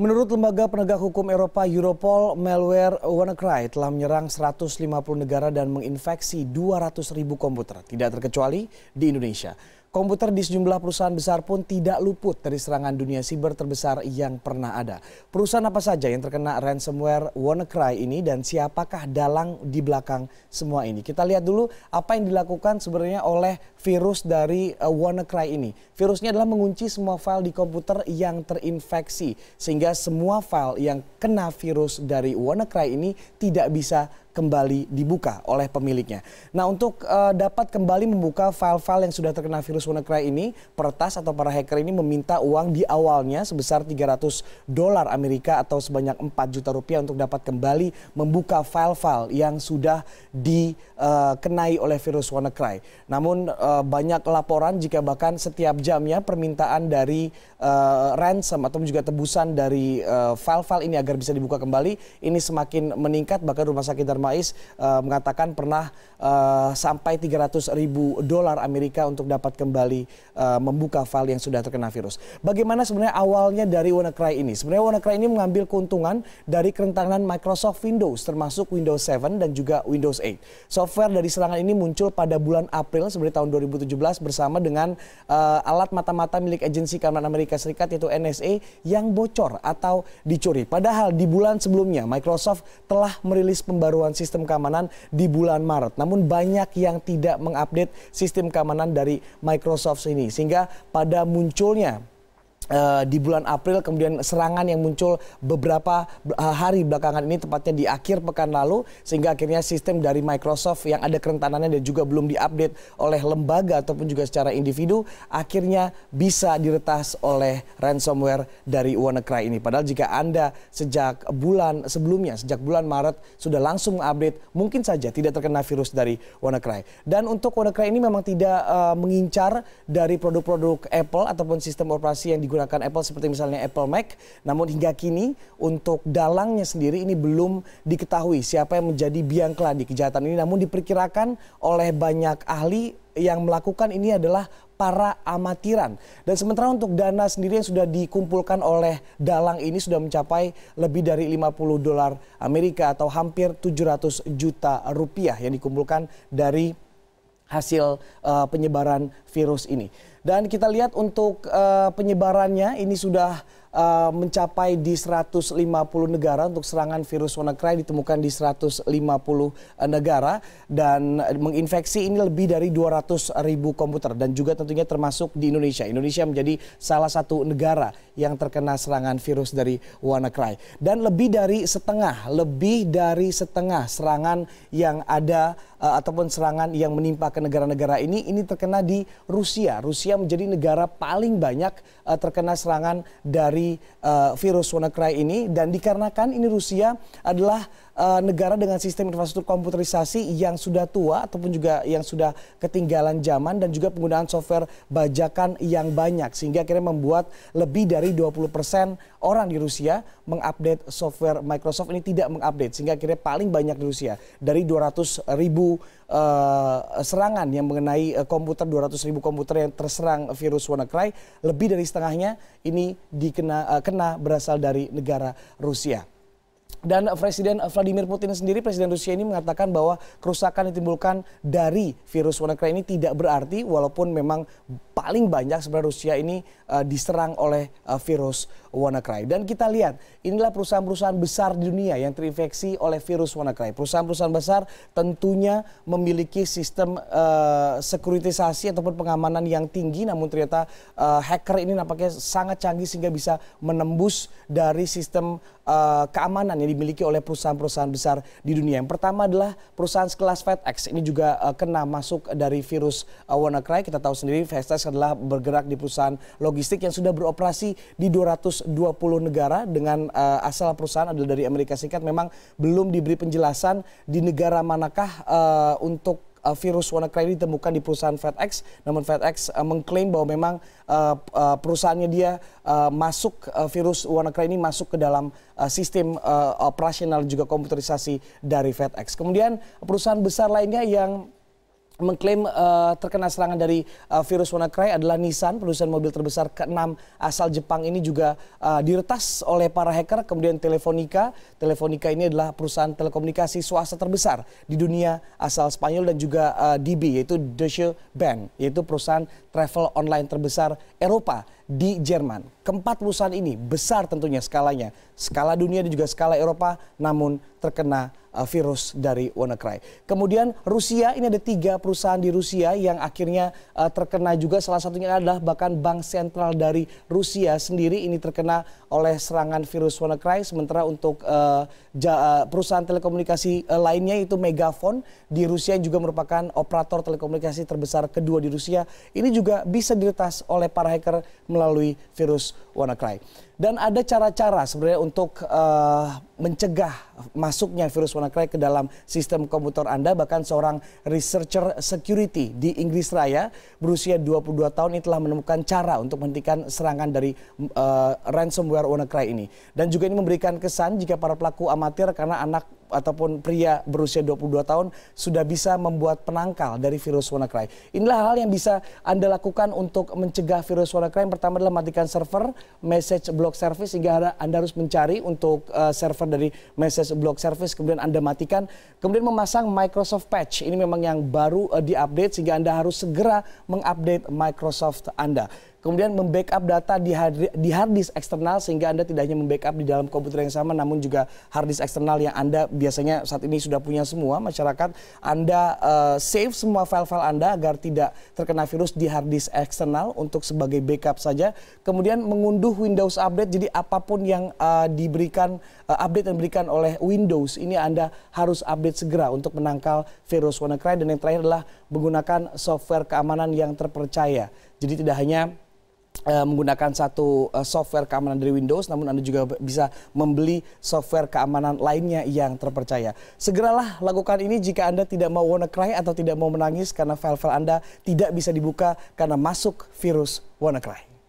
Menurut lembaga penegak hukum Eropa Europol, malware WannaCry telah menyerang 150 negara dan menginfeksi 200 ribu komputer, tidak terkecuali di Indonesia. Komputer di sejumlah perusahaan besar pun tidak luput dari serangan dunia siber terbesar yang pernah ada. Perusahaan apa saja yang terkena ransomware WannaCry ini dan siapakah dalang di belakang semua ini? Kita lihat dulu apa yang dilakukan sebenarnya oleh virus dari eh, WannaCry ini. Virusnya adalah mengunci semua file di komputer yang terinfeksi sehingga semua file yang kena virus dari WannaCry ini tidak bisa kembali dibuka oleh pemiliknya. Nah, untuk uh, dapat kembali membuka file-file yang sudah terkena virus WannaCry ini, peretas atau para hacker ini meminta uang di awalnya sebesar 300 dolar Amerika atau sebanyak 4 juta rupiah untuk dapat kembali membuka file-file yang sudah dikenai eh, uh, oleh virus WannaCry. Namun uh, banyak laporan jika bahkan setiap jamnya permintaan dari uh, ransom atau juga tebusan dari file-file ini agar bisa dibuka kembali ini semakin meningkat bahkan rumah sakit dan Maiz uh, eh, mengatakan pernah uh, sampai 300 ribu dolar Amerika untuk dapat kembali uh, membuka file yang sudah terkena virus. Bagaimana sebenarnya awalnya dari WannaCry ini? Sebenarnya WannaCry ini mengambil keuntungan dari kerentanan Microsoft Windows termasuk Windows 7 dan juga Windows 8. Software dari serangan ini muncul pada bulan April sebenarnya tahun 2017 bersama dengan uh, alat mata-mata milik agensi keamanan Amerika Serikat yaitu NSA yang bocor atau dicuri. Padahal di bulan sebelumnya Microsoft telah merilis pembaruan pemantauan sistem keamanan di bulan Maret. Namun banyak yang tidak mengupdate sistem keamanan dari Microsoft ini sehingga pada munculnya Eh, di bulan April kemudian serangan yang muncul beberapa eh, hari belakangan ini tepatnya di akhir pekan lalu sehingga akhirnya sistem dari Microsoft yang ada kerentanannya dan juga belum diupdate oleh lembaga ataupun juga secara individu akhirnya bisa diretas oleh ransomware dari WannaCry ini padahal jika Anda sejak bulan sebelumnya sejak bulan Maret sudah langsung update mungkin saja tidak terkena virus dari WannaCry dan untuk WannaCry ini memang tidak uh, mengincar dari produk-produk Apple ataupun sistem operasi yang digunakan menggunakan Apple seperti misalnya Apple Mac. Namun hingga kini untuk dalangnya sendiri ini belum diketahui siapa yang menjadi biang keladi kejahatan ini. Namun diperkirakan oleh banyak ahli yang melakukan ini adalah para amatiran. Dan sementara untuk dana sendiri yang sudah dikumpulkan oleh dalang ini sudah mencapai lebih dari 50 dolar Amerika atau hampir 700 juta rupiah yang dikumpulkan dari hasil uh, penyebaran virus ini. Dan kita lihat untuk uh, penyebarannya ini sudah Eh, mencapai di 150 negara untuk serangan virus WannaCry ditemukan di 150 eh, negara dan eh, menginfeksi ini lebih dari 200 ribu komputer dan juga tentunya termasuk di Indonesia. Indonesia menjadi salah satu negara yang terkena serangan virus dari WannaCry dan lebih dari setengah lebih dari setengah serangan yang ada ataupun serangan yang menimpa ke negara-negara ini ini terkena di Rusia. Rusia menjadi negara paling banyak terkena serangan dari dari uh, eh, virus WannaCry ini dan dikarenakan ini Rusia adalah uh, negara dengan sistem infrastruktur komputerisasi yang sudah tua ataupun juga yang sudah ketinggalan zaman dan juga penggunaan software bajakan yang banyak sehingga akhirnya membuat lebih dari 20% orang di Rusia mengupdate software Microsoft ini tidak mengupdate sehingga akhirnya paling banyak di Rusia dari 200 ribu uh, serangan yang mengenai uh, komputer 200 ribu komputer yang terserang virus WannaCry lebih dari setengahnya ini dikena uh, kena berasal dari negara Rusia. Dan Presiden Vladimir Putin sendiri, Presiden Rusia ini mengatakan bahwa kerusakan yang ditimbulkan dari virus WannaCry ini tidak berarti walaupun memang paling banyak sebenarnya Rusia ini uh, diserang oleh uh, virus WannaCry. Dan kita lihat, inilah perusahaan-perusahaan besar di dunia yang terinfeksi oleh virus WannaCry. Perusahaan-perusahaan besar tentunya memiliki sistem uh, eh, sekuritisasi ataupun pengamanan yang tinggi, namun ternyata uh, hacker ini nampaknya sangat canggih sehingga bisa menembus dari sistem keamanan yang dimiliki oleh perusahaan-perusahaan besar di dunia. Yang pertama adalah perusahaan sekelas FedEx. Ini juga uh, kena masuk dari virus uh, WannaCry. Kita tahu sendiri FedEx adalah bergerak di perusahaan logistik yang sudah beroperasi di 220 negara dengan uh, asal perusahaan adalah dari Amerika Serikat. Memang belum diberi penjelasan di negara manakah uh, untuk eh, virus WannaCry ini ditemukan di perusahaan FedEx. Namun FedEx uh, mengklaim bahwa memang uh, uh, perusahaannya dia uh, masuk uh, virus WannaCry ini masuk ke dalam uh, sistem uh, operasional juga komputerisasi dari FedEx. Kemudian perusahaan besar lainnya yang mengklaim uh, terkena serangan dari uh, virus WannaCry adalah Nissan, produsen mobil terbesar ke-6 asal Jepang ini juga uh, diretas oleh para hacker. Kemudian Telefonica, Telefonica ini adalah perusahaan telekomunikasi swasta terbesar di dunia asal Spanyol dan juga uh, DB yaitu Deutsche Bank yaitu perusahaan travel online terbesar Eropa di Jerman. Keempat perusahaan ini besar tentunya skalanya, skala dunia dan juga skala Eropa, namun terkena uh, virus dari WannaCry. Kemudian Rusia, ini ada tiga perusahaan di Rusia yang akhirnya uh, terkena juga salah satunya adalah bahkan bank sentral dari Rusia sendiri ini terkena oleh serangan virus WannaCry. Sementara untuk uh, perusahaan telekomunikasi lainnya itu Megafon di Rusia yang juga merupakan operator telekomunikasi terbesar kedua di Rusia. Ini juga bisa diretas oleh para hacker melalui melalui virus WannaCry. Dan ada cara-cara sebenarnya untuk uh, mencegah masuknya virus WannaCry ke dalam sistem komputer Anda. Bahkan seorang researcher security di Inggris Raya berusia 22 tahun ini telah menemukan cara untuk menghentikan serangan dari uh, ransomware WannaCry ini. Dan juga ini memberikan kesan jika para pelaku amatir karena anak ataupun pria berusia 22 tahun sudah bisa membuat penangkal dari virus WannaCry. Inilah hal yang bisa Anda lakukan untuk mencegah virus WannaCry. Yang pertama adalah matikan server message block service sehingga Anda harus mencari untuk uh, server dari message block service kemudian Anda matikan, kemudian memasang Microsoft Patch. Ini memang yang baru uh, diupdate sehingga Anda harus segera mengupdate Microsoft Anda kemudian membackup data di hard, di hard disk eksternal sehingga Anda tidak hanya membackup di dalam komputer yang sama namun juga hard disk eksternal yang Anda biasanya saat ini sudah punya semua masyarakat Anda uh, save semua file-file Anda agar tidak terkena virus di hard disk eksternal untuk sebagai backup saja kemudian mengunduh Windows update jadi apapun yang uh, diberikan uh, update yang diberikan oleh Windows ini Anda harus update segera untuk menangkal virus WannaCry dan yang terakhir adalah menggunakan software keamanan yang terpercaya jadi tidak hanya Eh, menggunakan satu eh, software keamanan dari Windows, namun Anda juga bisa membeli software keamanan lainnya yang terpercaya. Segeralah lakukan ini jika Anda tidak mau WannaCry atau tidak mau menangis karena file-file Anda tidak bisa dibuka karena masuk virus WannaCry.